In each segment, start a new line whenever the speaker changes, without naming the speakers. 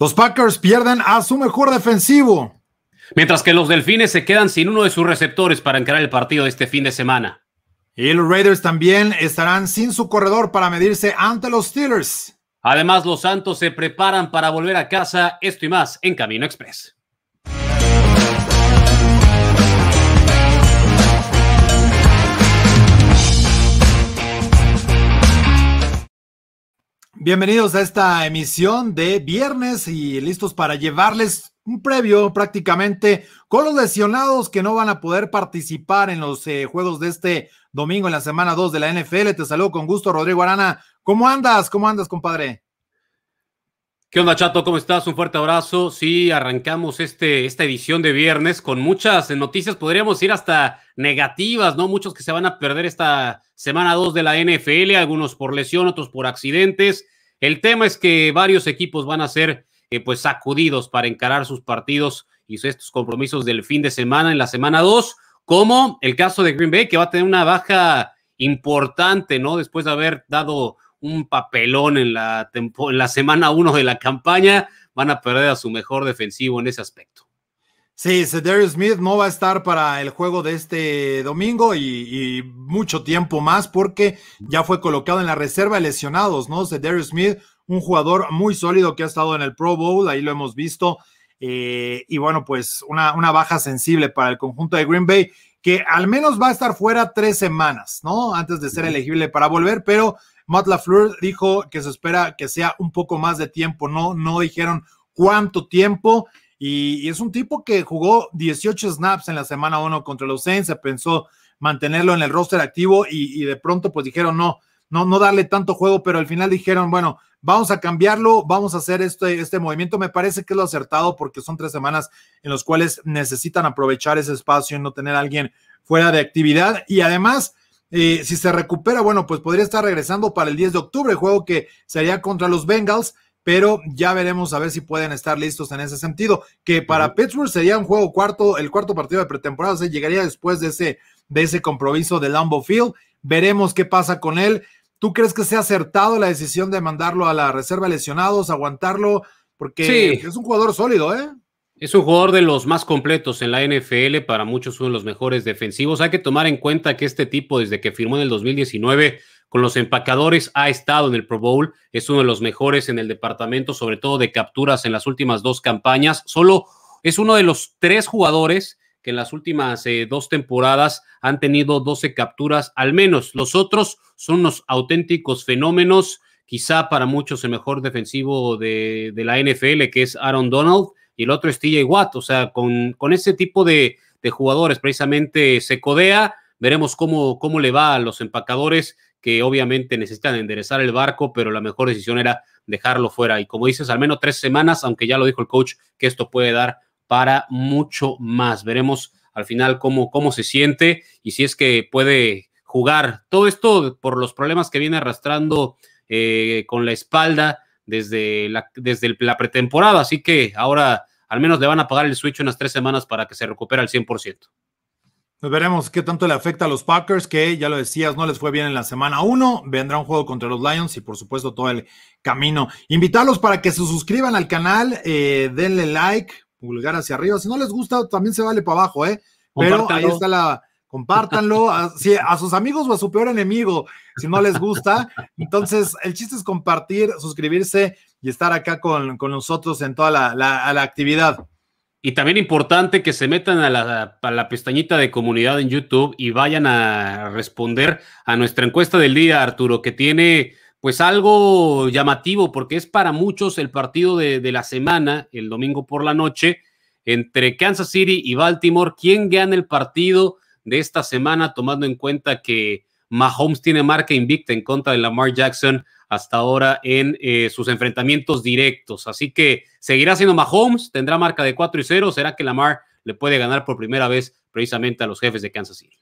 Los Packers pierden a su mejor defensivo.
Mientras que los Delfines se quedan sin uno de sus receptores para encarar el partido de este fin de semana. Y los Raiders también estarán sin su corredor para medirse ante los Steelers. Además, los Santos se preparan para volver a casa. Esto y más en Camino Express.
Bienvenidos a esta emisión de viernes y listos para llevarles un previo prácticamente con los lesionados que no van a poder participar en los eh, juegos de este domingo en la semana 2 de la NFL. Te saludo con gusto, Rodrigo Arana. ¿Cómo andas? ¿Cómo andas, compadre?
¿Qué onda, Chato? ¿Cómo estás? Un fuerte abrazo. Sí, arrancamos este, esta edición de viernes con muchas noticias, podríamos ir hasta negativas, ¿no? Muchos que se van a perder esta semana 2 de la NFL, algunos por lesión, otros por accidentes. El tema es que varios equipos van a ser eh, pues sacudidos para encarar sus partidos y estos compromisos del fin de semana en la semana 2, como el caso de Green Bay, que va a tener una baja importante, ¿no? Después de haber dado un papelón en la, la semana 1 de la campaña, van a perder a su mejor defensivo en ese aspecto.
Sí, Cedario Smith no va a estar para el juego de este domingo y, mucho tiempo más porque ya fue colocado en la reserva lesionados, ¿no? Cedario Smith, un jugador muy sólido que ha estado en el Pro Bowl, ahí lo hemos visto. Eh, y bueno, pues una baja sensible para el conjunto de Green Bay que al menos va a estar fuera tres semanas, ¿no? Antes de ser elegible para volver, pero Matt LaFleur dijo que se espera que sea un poco más de tiempo, ¿no? No dijeron cuánto tiempo. Y, es un tipo que jugó 18 snaps en la semana 1 contra los Saints, se pensó mantenerlo en el roster activo y de pronto pues dijeron, no, no, no darle tanto juego, pero al final dijeron, bueno, vamos a cambiarlo, vamos a hacer este, este movimiento. Me parece que es lo acertado porque son tres semanas en las cuales necesitan aprovechar ese espacio y no tener a alguien fuera de actividad. Y además, eh, si se recupera, bueno, pues podría estar regresando para el 10 de octubre, juego que sería contra los Bengals. Pero ya veremos a ver si pueden estar listos en ese sentido. Que para Pittsburgh sería un juego cuarto, el cuarto partido de pretemporada, o se llegaría después de ese, de ese compromiso de Lambeau Field. Veremos qué pasa con él. ¿Tú crees que se ha acertado la decisión de mandarlo a la reserva lesionados, aguantarlo? Porque es un jugador sólido, ¿eh?
Es un jugador de los más completos en la NFL, para muchos uno de los mejores defensivos. Hay que tomar en cuenta que este tipo, desde que firmó en el 2019 con los empacadores, ha estado en el Pro Bowl, es uno de los mejores en el departamento, sobre todo de capturas en las últimas dos campañas. Solo es uno de los tres jugadores que en las últimas eh, dos temporadas han tenido 12 capturas al menos. Los otros son unos auténticos fenómenos, quizá para muchos el mejor defensivo de, la NFL, que es Aaron Donald, y el otro es TJ Watt. O sea, con, con ese tipo de, jugadores precisamente se codea. Veremos cómo, cómo le va a los empacadores que obviamente necesitan enderezar el barco, pero la mejor decisión era dejarlo fuera. Y como dices, al menos tres semanas, aunque ya lo dijo el coach, que esto puede dar para mucho más. Veremos al final cómo, cómo se siente y si es que puede jugar. Todo esto por los problemas que viene arrastrando eh, con la espalda desde la, desde la pretemporada. Así que ahora al menos le van a pagar el switch unas tres semanas para que se recupere al 100%.
Nos veremos qué tanto le afecta a los Packers, que ya lo decías, no les fue bien en la semana 1. Vendrá un juego contra los Lions y por supuesto todo el camino. Invitarlos para que se suscriban al canal, eh, denle like, pulgar hacia arriba. Si no les gusta, también se vale para abajo, ¿eh? Pero ahí está la, compártanlo a, a, sus amigos o a su peor enemigo, si no les gusta. Entonces, el chiste es compartir, suscribirse y estar acá
con, con nosotros en toda la, actividad. Y también importante que se metan a la, a la, pestañita de comunidad en YouTube y vayan a responder a nuestra encuesta del día, Arturo, que tiene pues algo llamativo, porque es para muchos el partido de, la semana, el domingo por la noche, entre Kansas City y Baltimore. ¿Quién gana el partido de esta semana, tomando en cuenta que Mahomes tiene marca invicta en contra de Lamar Jackson hasta ahora en eh, sus enfrentamientos directos? Así que seguirá siendo Mahomes, tendrá marca de 4 y 0. ¿Será que Lamar le puede ganar por primera vez precisamente a los jefes de Kansas City?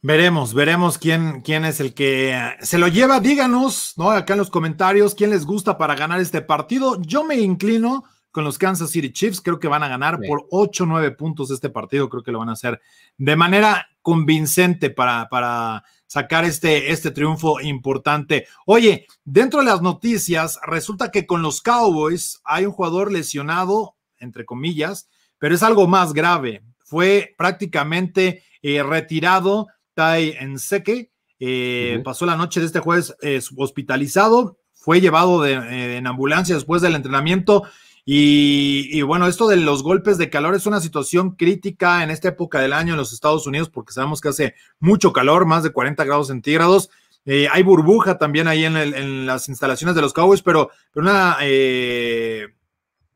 Veremos, veremos quién, quién es el que se lo lleva. Díganos, ¿no? Acá en los comentarios, quién les gusta para ganar este partido. Yo me inclino con los Kansas City Chiefs. Creo que van a ganar por 8 o 9 puntos este partido. Creo que lo van a hacer de manera convincente para, para sacar este, este triunfo importante. Oye, dentro de las noticias, resulta que con los Cowboys hay un jugador lesionado, entre comillas, pero es algo más grave. Fue prácticamente eh, retirado en seque eh, Pasó la noche de este jueves eh, hospitalizado, fue llevado eh, en ambulancia después del entrenamiento. Y, bueno, esto de los golpes de calor es una situación crítica en esta época del año en los Estados Unidos porque sabemos que hace mucho calor, más de 40 grados centígrados. hay burbuja también ahí en, las instalaciones de los Cowboys, pero, pero una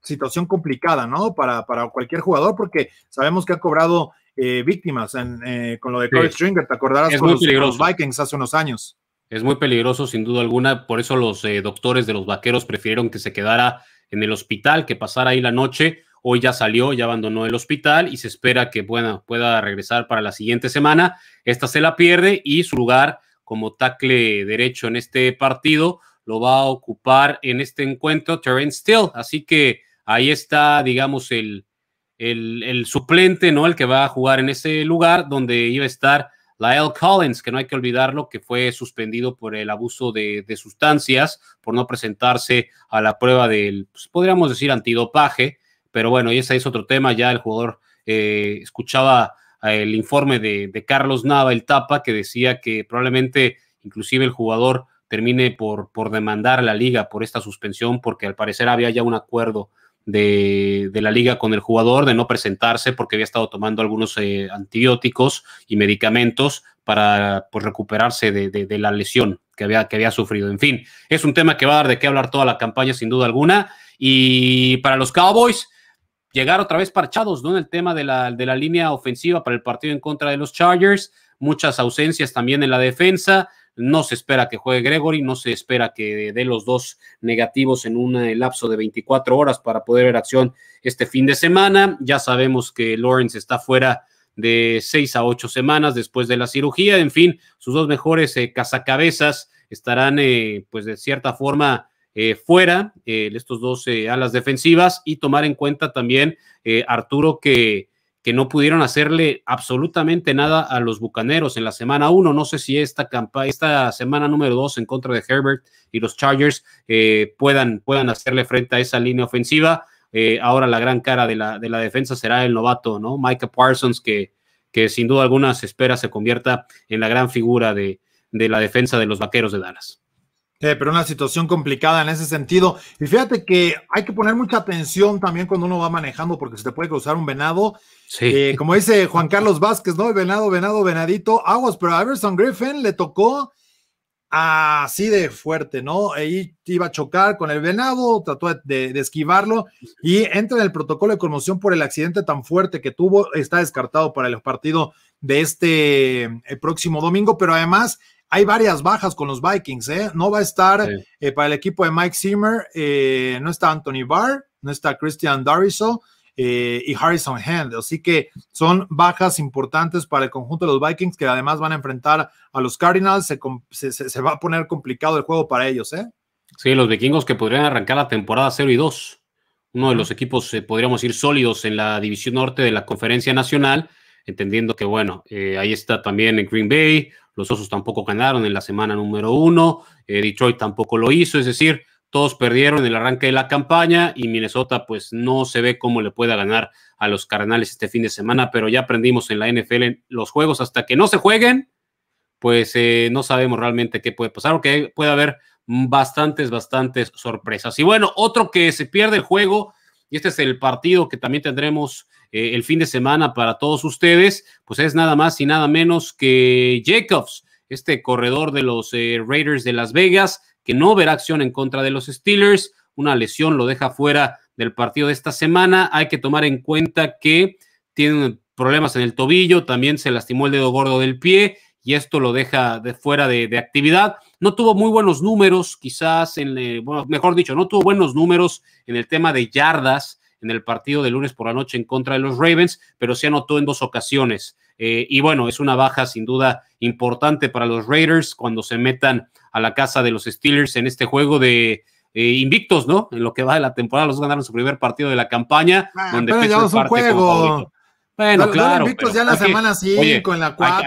situación complicada, ¿no? Para, para cualquier jugador porque sabemos que ha cobrado eh, víctimas eh, con lo de Corey Stringer, te acordarás los, Vikings hace unos años.
Es muy peligroso, sin duda alguna, por eso los eh, doctores de los vaqueros prefirieron que se quedara en el hospital, que pasara ahí la noche. Hoy ya salió, ya abandonó el hospital y se espera que pueda, pueda regresar para la siguiente semana. Esta se la pierde y su lugar como tackle derecho en este partido lo va a ocupar en este encuentro Terrence Still. Así que ahí está, digamos, el, el, suplente, ¿no? El que va a jugar en ese lugar donde iba a estar Lyle Collins, que no hay que olvidarlo, que fue suspendido por el abuso de, sustancias, por no presentarse a la prueba del, pues, podríamos decir, antidopaje, pero bueno, y ese es otro tema, ya el jugador eh, escuchaba eh, el informe de, Carlos Nava, el Tapa, que decía que probablemente inclusive el jugador termine por, por demandar a la liga por esta suspensión, porque al parecer había ya un acuerdo de, la liga con el jugador de no presentarse porque había estado tomando algunos eh, antibióticos y medicamentos para pues, recuperarse de, la lesión que había, que había sufrido. En fin, es un tema que va a dar de qué hablar toda la campaña sin duda alguna. Y para los Cowboys, llegar otra vez parchados ¿no? en el tema de la, de la línea ofensiva para el partido en contra de los Chargers, muchas ausencias también en la defensa. No se espera que juegue Gregory, no se espera que dé los dos negativos en un eh, lapso de 24 horas para poder ver acción este fin de semana. Ya sabemos que Lawrence está fuera de 6 a 8 semanas después de la cirugía. En fin, sus dos mejores casacabezas eh, cazacabezas estarán, eh, pues de cierta forma, fuera fuera, estos dos alas defensivas, y tomar en cuenta también, Arturo, que que no pudieron hacerle absolutamente nada a los Bucaneros en la semana 1. No sé si esta, esta semana número 2 en contra de Herbert y los Chargers eh, puedan, puedan hacerle frente a esa línea ofensiva. Eh, ahora la gran cara de la, de la, defensa será el novato, ¿no? Micah Parsons, que, que sin duda alguna se espera se convierta en la gran figura de, de la defensa de los Vaqueros de Dallas.
Eh, pero una situación complicada en ese sentido. Y fíjate que hay que poner mucha atención también cuando uno va manejando porque se te puede cruzar un venado. Eh, como dice Juan Carlos Vázquez, ¿no? El Venado, venado, venadito, aguas, pero a Everson Griffin le tocó así de fuerte, ¿no? Ahí iba a chocar con el venado, trató de esquivarlo y entra en el protocolo de conmoción por el accidente tan fuerte que tuvo, está descartado para el partido de este eh, próximo domingo, pero además hay varias bajas con los Vikings, ¿eh? No va a estar eh, para el equipo de Mike Zimmer, eh, no está Anthony Barr, no está Christian Dariso eh, y Harrison Hand. Así que son bajas importantes para el conjunto de los Vikings que además van a enfrentar a los Cardinals. Se, va a poner complicado el juego para ellos, ¿eh?
Sí, los vikingos que podrían arrancar la temporada 0 y 2. Uno de los equipos, podríamos ir sólidos en la división norte de la conferencia nacional, entendiendo que, bueno, ahí está también en Green Bay, los Osos tampoco ganaron en la semana número uno, eh, Detroit tampoco lo hizo, es decir, todos perdieron en el arranque de la campaña y Minnesota pues no se ve cómo le pueda ganar a los carnales este fin de semana, pero ya aprendimos en la NFL los juegos hasta que no se jueguen, pues eh, no sabemos realmente qué puede pasar, aunque puede haber bastantes, bastantes sorpresas. Y bueno, otro que se pierde el juego, y este es el partido que también tendremos eh, el fin de semana para todos ustedes, pues es nada más y nada menos que Jacobs, este corredor de los eh, Raiders de Las Vegas, que no verá acción en contra de los Steelers. Una lesión lo deja fuera del partido de esta semana. Hay que tomar en cuenta que tiene problemas en el tobillo, también se lastimó el dedo gordo del pie y esto lo deja de fuera de, actividad. No tuvo muy buenos números, quizás, en, eh, mejor dicho, no tuvo buenos números en el tema de yardas en el partido de lunes por la noche en contra de los Ravens, pero se anotó en dos ocasiones. Eh, y bueno, es una baja sin duda importante para los Raiders cuando se metan a la casa de los Steelers en este juego de eh, invictos, ¿no? En lo que va de la temporada, los ganaron su primer partido de la campaña. Ah, donde pero ya un juego. Bueno, claro. claro. Invictos ya la semana 5, en la 4.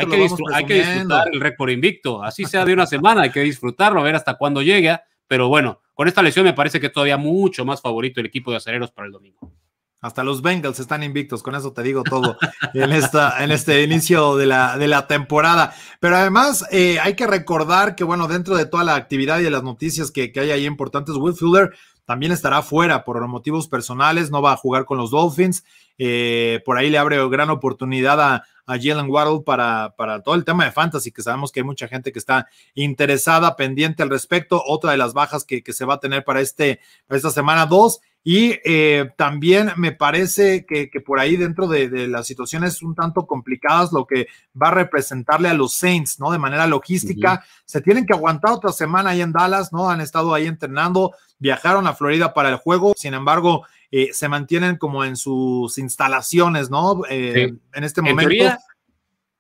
Hay, que disfrutar el récord invicto. Así sea de una semana, hay que disfrutarlo, a ver hasta cuándo llega. Pero bueno, con esta lesión me parece que todavía mucho más favorito el equipo de acereros para el domingo. Hasta los Bengals están invictos, con eso te digo todo en,
esta, en este inicio de la, de la temporada. Pero además eh, hay que recordar que, bueno, dentro de toda la actividad y de las noticias que, hay ahí importantes, Will Fuller también estará fuera por motivos personales, no va a jugar con los Dolphins. Eh, por ahí le abre gran oportunidad a, a Jalen Waddle para, para todo el tema de fantasy, que sabemos que hay mucha gente que está interesada, pendiente al respecto. Otra de las bajas que, se va a tener para, este, esta semana 2. Y eh, también me parece que, que por ahí dentro de, las situaciones un tanto complicadas, lo que va a representarle a los Saints, ¿no? De manera logística, se tienen que aguantar otra semana ahí en Dallas, ¿no? Han estado ahí entrenando, viajaron a Florida para el juego, sin embargo, eh, se mantienen como en sus instalaciones, ¿no? Eh, en este momento.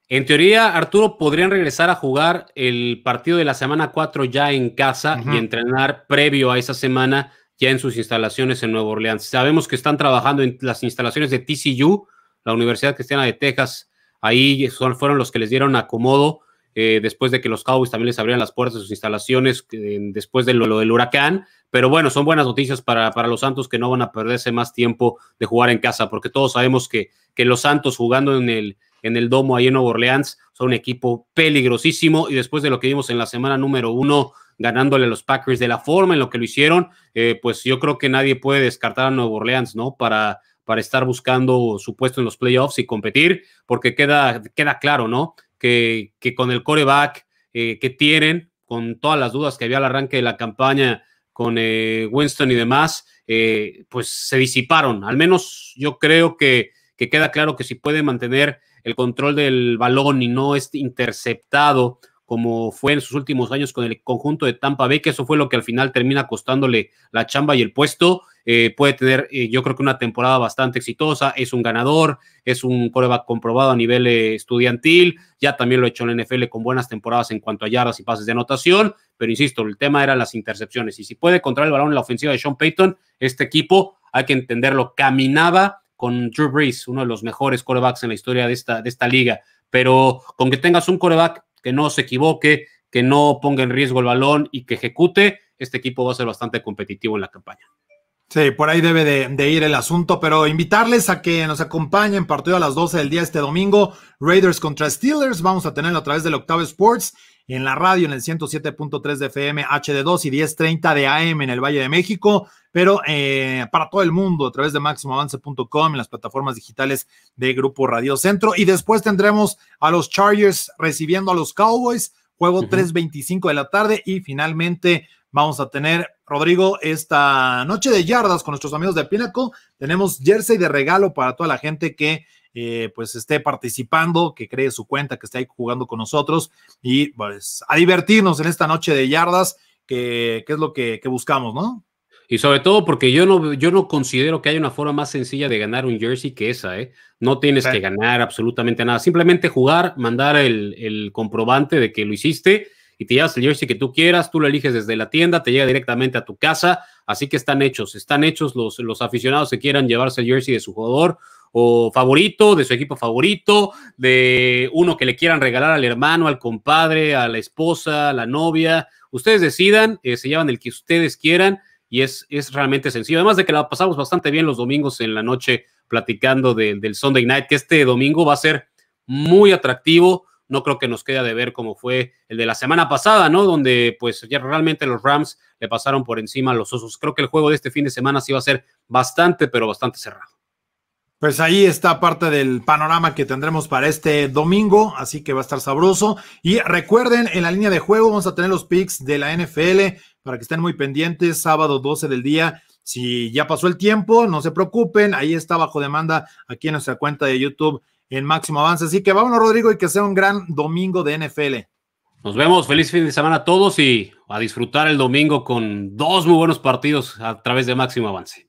En teoría, Arturo, podrían regresar a jugar el partido de la semana 4 ya en casa y entrenar previo a esa semana ya en sus instalaciones en Nueva Orleans. Sabemos que están trabajando en las instalaciones de TCU, la Universidad Cristiana de Texas. Ahí fueron los que les dieron acomodo eh, después de que los Cowboys también les abrieran las puertas de sus instalaciones eh, después de lo, del huracán. Pero bueno, son buenas noticias para, para, los Santos que no van a perderse más tiempo de jugar en casa, porque todos sabemos que, que los Santos jugando en el, en el domo ahí en Nueva Orleans son un equipo peligrosísimo y después de lo que vimos en la semana número uno ganándole a los Packers de la forma en lo que lo hicieron, eh, pues yo creo que nadie puede descartar a Nuevo Orleans, ¿no? Para, para estar buscando su puesto en los playoffs y competir, porque queda, queda claro, ¿no? que, con el coreback eh, que tienen, con todas las dudas que había al arranque de la campaña con eh, Winston y demás, eh, pues se disiparon. Al menos yo creo que, que queda claro que si puede mantener el control del balón y no es interceptado como fue en sus últimos años con el conjunto de Tampa Bay, que eso fue lo que al final termina costándole la chamba y el puesto. Eh, puede tener, eh, yo creo que una temporada bastante exitosa, es un ganador, es un coreback comprobado a nivel eh, estudiantil, ya también lo ha hecho en la NFL con buenas temporadas en cuanto a yardas y pases de anotación, pero insisto, el tema era las intercepciones, y si puede controlar el balón en la ofensiva de Sean Payton, este equipo, hay que entenderlo, caminaba con Drew Brees, uno de los mejores corebacks en la historia de esta, de esta liga, pero con que tengas un coreback que no se equivoque, que no ponga en riesgo el balón y que ejecute, este equipo va a ser bastante competitivo en la campaña. Sí,
por ahí debe de, ir el asunto, pero invitarles a que nos acompañen partido a las 12 del día este domingo, Raiders contra Steelers, vamos a tenerlo a través del Octavo Sports en la radio en el 107.3 de FM, HD2 y 10.30 de AM en el Valle de México, pero eh, para todo el mundo a través de máximoavance.com en las plataformas digitales de Grupo Radio Centro. Y después tendremos a los Chargers recibiendo a los Cowboys, juego 3.25 de la tarde y finalmente vamos a tener, Rodrigo, esta noche de yardas con nuestros amigos de Pinnacle. Tenemos jersey de regalo para toda la gente que eh, pues esté participando, que cree su cuenta, que esté ahí jugando con nosotros y pues a divertirnos en esta
noche de yardas, que, es lo que, buscamos, ¿no? Y sobre todo porque yo no, yo no considero que haya una forma más sencilla de ganar un jersey que esa, ¿eh? No tienes que ganar absolutamente nada. Simplemente jugar, mandar el, comprobante de que lo hiciste y te llevas el jersey que tú quieras, tú lo eliges desde la tienda, te llega directamente a tu casa. Así que están hechos, están hechos los, los aficionados que quieran llevarse el jersey de su jugador o favorito, de su equipo favorito, de uno que le quieran regalar al hermano, al compadre, a la esposa, a la novia. Ustedes decidan, eh, se llevan el que ustedes quieran y es, es realmente sencillo. Además de que la pasamos bastante bien los domingos en la noche platicando del Sunday Night, que este domingo va a ser muy atractivo. No creo que nos quede de ver como fue el de la semana pasada, ¿no? Donde pues ya realmente los Rams le pasaron por encima a los Osos. Creo que el juego de este fin de semana sí va a ser bastante, pero bastante cerrado.
Pues ahí está parte del panorama que tendremos para este domingo, así que va a estar sabroso. Y recuerden, en la línea de juego vamos a tener los picks de la NFL para que estén muy pendientes, sábado 12 del día. Si ya pasó el tiempo, no se preocupen, ahí está bajo demanda aquí en nuestra cuenta de YouTube en Máximo Avance. Así que vámonos, Rodrigo, y que sea un gran domingo de NFL.
Nos vemos, feliz fin de semana a todos y a disfrutar el domingo con dos muy buenos partidos a través de Máximo Avance.